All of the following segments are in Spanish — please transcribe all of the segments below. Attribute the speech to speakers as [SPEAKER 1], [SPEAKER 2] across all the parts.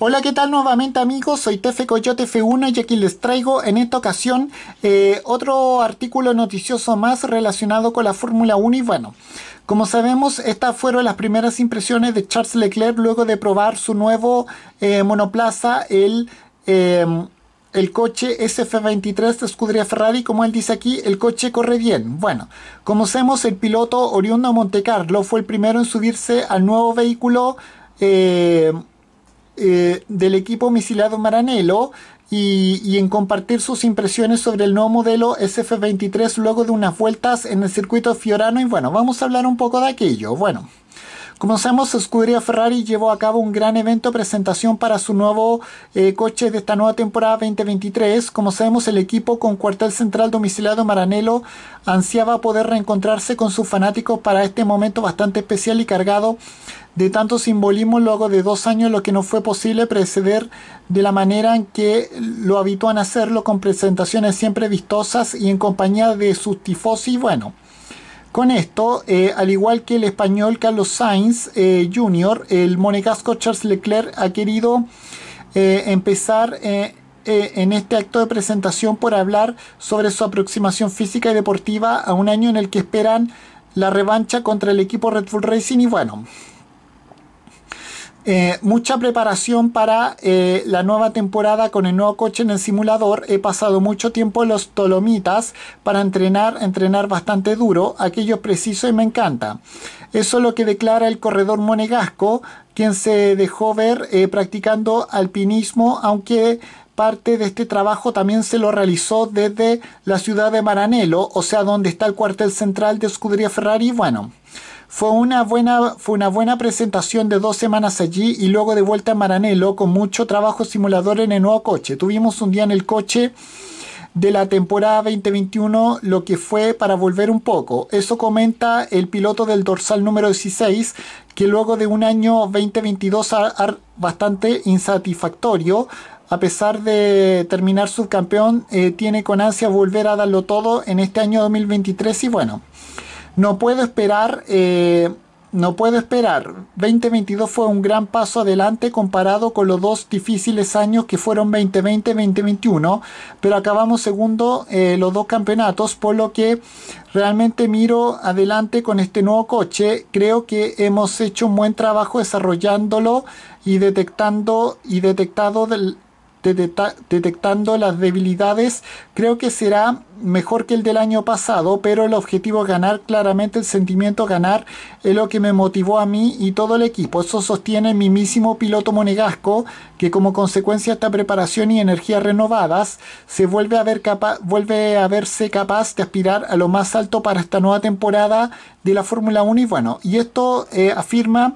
[SPEAKER 1] Hola, ¿qué tal nuevamente amigos? Soy Tefe Coyote F1 y aquí les traigo en esta ocasión eh, otro artículo noticioso más relacionado con la Fórmula 1 y bueno, como sabemos, estas fueron las primeras impresiones de Charles Leclerc luego de probar su nuevo eh, monoplaza, el... Em, el coche SF23 de Scuderia Ferrari, como él dice aquí, el coche corre bien. Bueno, como sabemos, el piloto oriundo Montecarlo fue el primero en subirse al nuevo vehículo eh, eh, del equipo misilado Maranello y, y, en compartir sus impresiones sobre el nuevo modelo SF23 luego de unas vueltas en el circuito fiorano. Y bueno, vamos a hablar un poco de aquello. Bueno. Como sabemos, Scuderia Ferrari llevó a cabo un gran evento presentación para su nuevo eh, coche de esta nueva temporada 2023. Como sabemos, el equipo con cuartel central domiciliado Maranello ansiaba poder reencontrarse con sus fanáticos para este momento bastante especial y cargado de tanto simbolismo luego de dos años, lo que no fue posible preceder de la manera en que lo habitúan a hacerlo, con presentaciones siempre vistosas y en compañía de sus tifosi. Bueno. Con esto, eh, al igual que el español Carlos Sainz eh, Jr., el monegasco Charles Leclerc ha querido eh, empezar en este acto de presentación por hablar sobre su aproximación física y deportiva a un año en el que esperan la revancha contra el equipo Red Bull Racing y bueno, eh, mucha preparación para eh, la nueva temporada con el nuevo coche en el simulador. He pasado mucho tiempo en los Tolomitas para entrenar, entrenar bastante duro. Aquello es preciso y me encanta. Eso es lo que declara el corredor monegasco, quien se dejó ver eh, practicando alpinismo, aunque parte de este trabajo también se lo realizó desde la ciudad de Maranello, o sea, donde está el cuartel central de Escudería Ferrari. Bueno. Fue una, buena, fue una buena presentación de dos semanas allí y luego de vuelta a Maranelo con mucho trabajo simulador en el nuevo coche. Tuvimos un día en el coche de la temporada 2021 lo que fue para volver un poco. Eso comenta el piloto del dorsal número 16, que luego de un año 2022 bastante insatisfactorio, a pesar de terminar subcampeón, eh, tiene con ansia volver a darlo todo en este año 2023 y bueno. No puedo esperar, eh, no puedo esperar. 2022 fue un gran paso adelante comparado con los dos difíciles años que fueron 2020 y 2021, pero acabamos segundo eh, los dos campeonatos, por lo que realmente miro adelante con este nuevo coche. Creo que hemos hecho un buen trabajo desarrollándolo y detectando y detectado del detectando las debilidades, creo que será mejor que el del año pasado, pero el objetivo es ganar, claramente el sentimiento ganar es lo que me motivó a mí y todo el equipo. Eso sostiene el mismísimo piloto monegasco, que como consecuencia de esta preparación y energías renovadas, se vuelve a, ver vuelve a verse capaz de aspirar a lo más alto para esta nueva temporada de la Fórmula 1 y bueno, y esto eh, afirma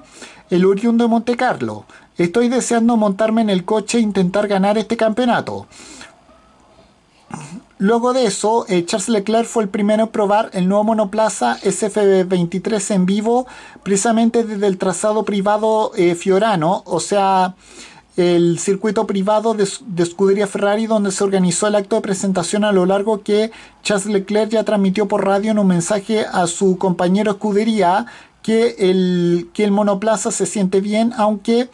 [SPEAKER 1] el oriundo de Monte Carlo. Estoy deseando montarme en el coche e intentar ganar este campeonato. Luego de eso, eh, Charles Leclerc fue el primero en probar el nuevo monoplaza SFB23 en vivo, precisamente desde el trazado privado eh, Fiorano, o sea, el circuito privado de, de, Escudería Ferrari, donde se organizó el acto de presentación a lo largo que Charles Leclerc ya transmitió por radio en un mensaje a su compañero Escudería, que el, el monoplaza se siente bien, aunque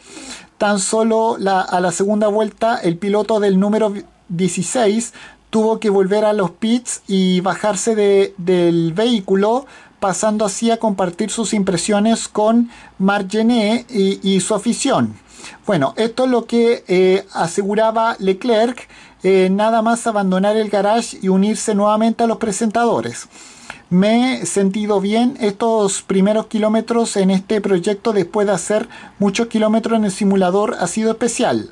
[SPEAKER 1] tan solo a la segunda vuelta el piloto del número 16 tuvo que volver a los pits y bajarse del vehículo pasando así a compartir sus impresiones con Margenet y, su afición. Bueno, esto es lo que eh, aseguraba Leclerc eh, nada más abandonar el garage y unirse nuevamente a los presentadores me he sentido bien estos primeros kilómetros en este proyecto después de hacer muchos kilómetros en el simulador ha sido especial.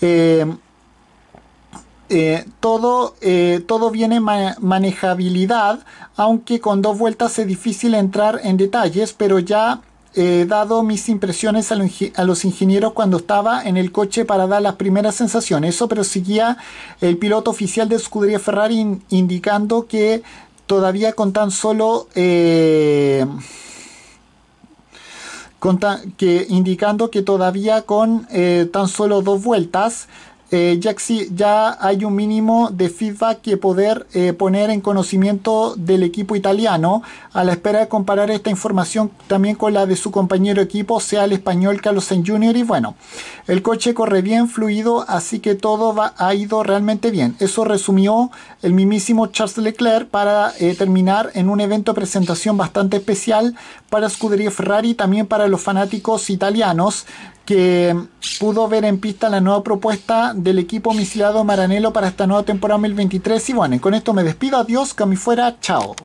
[SPEAKER 1] Eh, eh, todo, eh, todo viene manejabilidad, aunque con dos vueltas es difícil entrar en detalles, pero ya He dado mis impresiones a, los ingenieros cuando estaba en el coche para dar las primeras sensaciones. Eso pero seguía el piloto oficial de Scuderia Ferrari indicando que todavía con tan solo... Eh, que, indicando que todavía con eh, tan solo dos vueltas eh, ya, hay un mínimo de feedback que poder eh, poner en conocimiento del equipo italiano, a la espera de comparar esta información también con la de su compañero equipo, sea el español Carlos Sainz Y bueno, el coche corre bien, fluido, así que todo ha ido realmente bien. Eso resumió el mismísimo Charles Leclerc para eh, terminar en un evento de presentación bastante especial para Scuderia Ferrari, también para los fanáticos italianos que pudo ver en pista la nueva propuesta del equipo misilado Maranelo para esta nueva temporada 2023. Y bueno, y con esto me despido. Adiós, que a fuera. Chao.